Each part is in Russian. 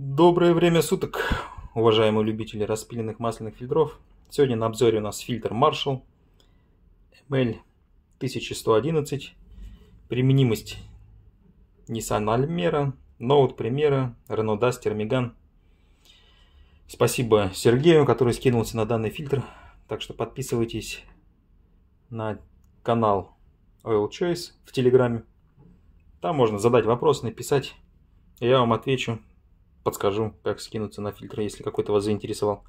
Доброе время суток, уважаемые любители распиленных масляных фильтров. Сегодня на обзоре у нас фильтр Marshall ML1111. Применимость Nissan Almera, Note Primera, Renault Duster, Megane. Спасибо Сергею, который скинулся на данный фильтр. Так что подписывайтесь на канал Oil Choice в Телеграме. Там можно задать вопрос, написать, я вам отвечу подскажу, как скинуться на фильтр, если какой-то вас заинтересовал.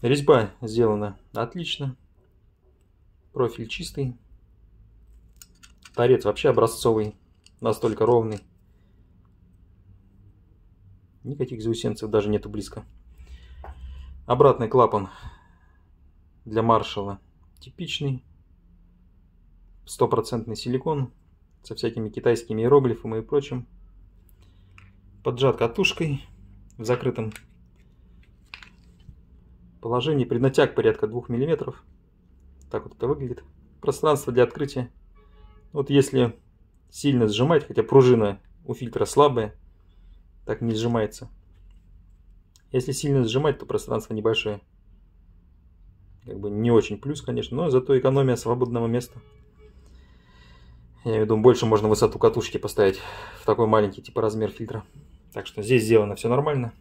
Резьба сделана отлично. Профиль чистый. Торец вообще образцовый, настолько ровный. Никаких заусенцев даже нету близко. Обратный клапан для маршала типичный. Стопроцентный силикон со всякими китайскими иероглифами и прочим поджат катушкой в закрытом положении. при натяг порядка 2 мм. Так вот это выглядит. Пространство для открытия. Вот если сильно сжимать, хотя пружина у фильтра слабая, так не сжимается. Если сильно сжимать, то пространство небольшое. Как бы не очень плюс, конечно, но зато экономия свободного места. Я думаю, больше можно высоту катушки поставить в такой маленький типа размер фильтра. Так что здесь сделано все нормально.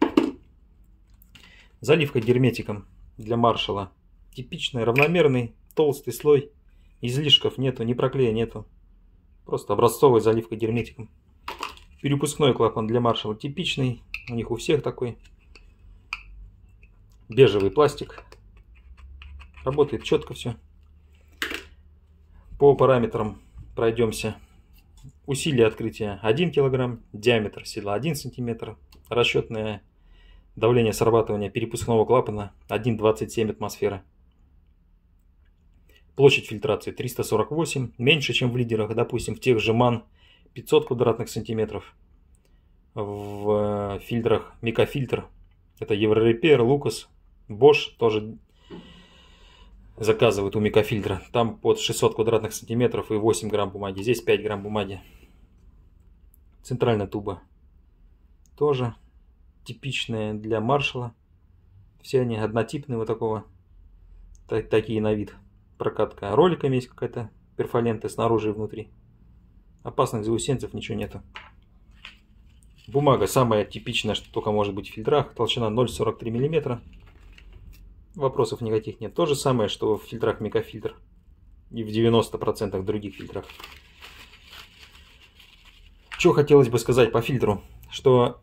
Заливка герметиком для маршала. Типичный, равномерный, толстый слой. Излишков нету, ни проклея нету. Просто образцовая заливка герметиком. Перепускной клапан для маршала типичный. У них у всех такой. Бежевый пластик. Работает четко все. По параметрам пройдемся усилие открытия 1 кг, диаметр седла 1 см, расчетное давление срабатывания перепускного клапана 1,27 атмосферы Площадь фильтрации 348, меньше, чем в лидерах, допустим, в тех же МАН 500 квадратных сантиметров. В э, фильтрах Микофильтр, это Еврорепер, Лукас, Bosch, тоже заказывают у микрофильтра. Там под 600 квадратных сантиметров и 8 грамм бумаги. Здесь 5 грамм бумаги. Центральная туба тоже типичная для маршала. Все они однотипные вот такого, так, такие на вид. Прокатка роликами есть какая-то, перфоленты снаружи и внутри. Опасных заусенцев ничего нету. Бумага самая типичная, что только может быть в фильтрах. Толщина 0,43 миллиметра вопросов никаких нет. То же самое, что в фильтрах микрофильтр и в 90% других фильтрах. Что хотелось бы сказать по фильтру, что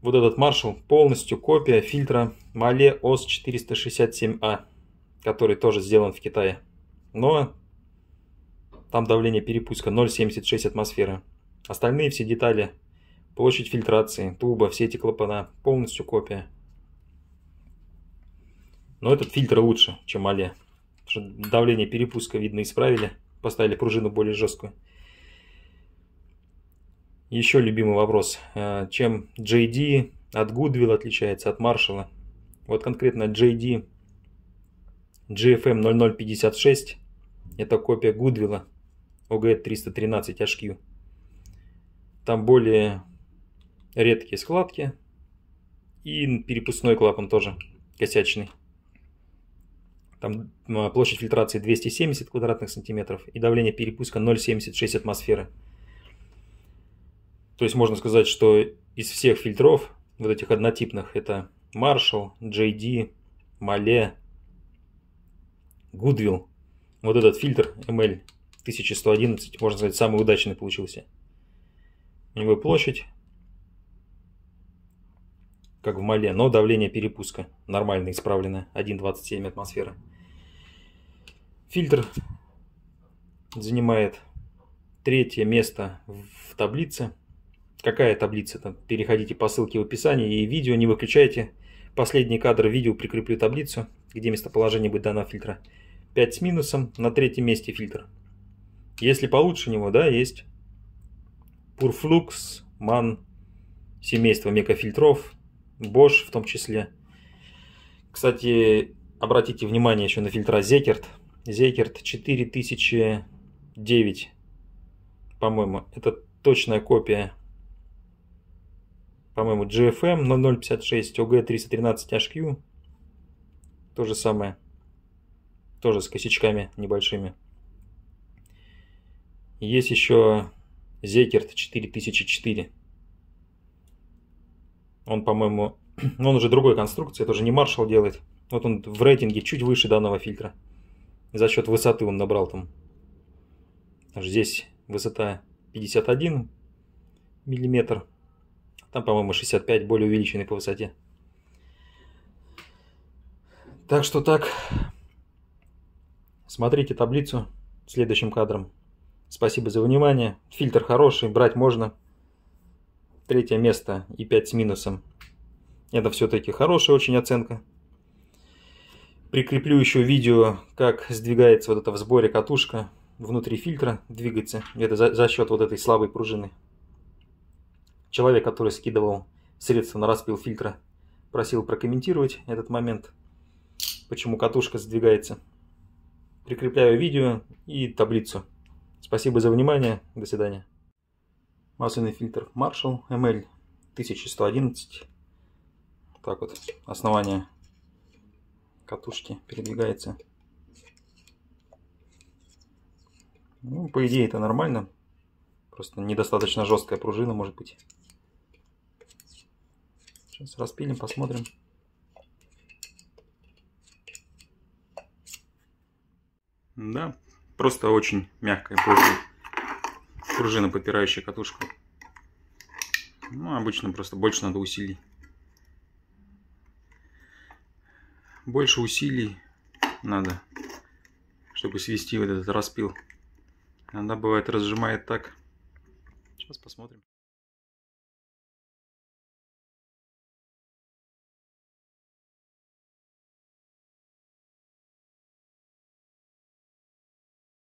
вот этот маршал полностью копия фильтра Male OS 467 А, который тоже сделан в Китае. Но там давление перепуска 0,76 атмосферы. Остальные все детали, площадь фильтрации, туба, все эти клапана, полностью копия. Но этот фильтр лучше, чем Але. давление перепуска, видно, исправили. Поставили пружину более жесткую. Еще любимый вопрос. Э, чем JD от Goodwill отличается, от Marshall? Вот конкретно JD GFM 0056. Это копия Goodwill OG313HQ. Там более редкие складки. И перепускной клапан тоже косячный там площадь фильтрации 270 квадратных сантиметров и давление перепуска 0,76 атмосферы. То есть можно сказать, что из всех фильтров, вот этих однотипных, это Marshall, JD, Malé, Goodwill. Вот этот фильтр ML1111, можно сказать, самый удачный получился. У него площадь, как в Мале, но давление перепуска нормально исправлено, 1,27 атмосферы. Фильтр занимает третье место в таблице. Какая таблица? Там переходите по ссылке в описании и видео не выключайте. Последний кадр видео прикреплю таблицу, где местоположение будет дано фильтра. 5 с минусом, на третьем месте фильтр. Если получше него, да, есть Purflux, MAN, семейство мекафильтров, Bosch в том числе. Кстати, обратите внимание еще на фильтра Zekert – Зейкерт 4009, по-моему, это точная копия, по-моему, GFM 0056 OG313HQ, то же самое, тоже с косячками небольшими. Есть еще Зекерт 4004. Он, по-моему, он уже другой конструкции, это уже не Marshall делает. Вот он в рейтинге чуть выше данного фильтра за счет высоты он набрал там. Здесь высота 51 миллиметр. Там, по-моему, 65, более увеличенный по высоте. Так что так, смотрите таблицу следующим кадром. Спасибо за внимание. Фильтр хороший, брать можно. Третье место и 5 с минусом. Это все-таки хорошая очень оценка. Прикреплю еще видео, как сдвигается вот эта в сборе катушка внутри фильтра, двигается. Это за, за счет вот этой слабой пружины. Человек, который скидывал средства на распил фильтра, просил прокомментировать этот момент, почему катушка сдвигается. Прикрепляю видео и таблицу. Спасибо за внимание. До свидания. Масляный фильтр Marshall ML 1111. Так вот, основание катушки передвигается. Ну, по идее, это нормально. Просто недостаточно жесткая пружина, может быть. Сейчас распилим, посмотрим. Да, просто очень мягкая пружина. Пружина, подпирающая катушку. Ну, обычно просто больше надо усилий. больше усилий надо, чтобы свести вот этот распил. Она бывает разжимает так. Сейчас посмотрим.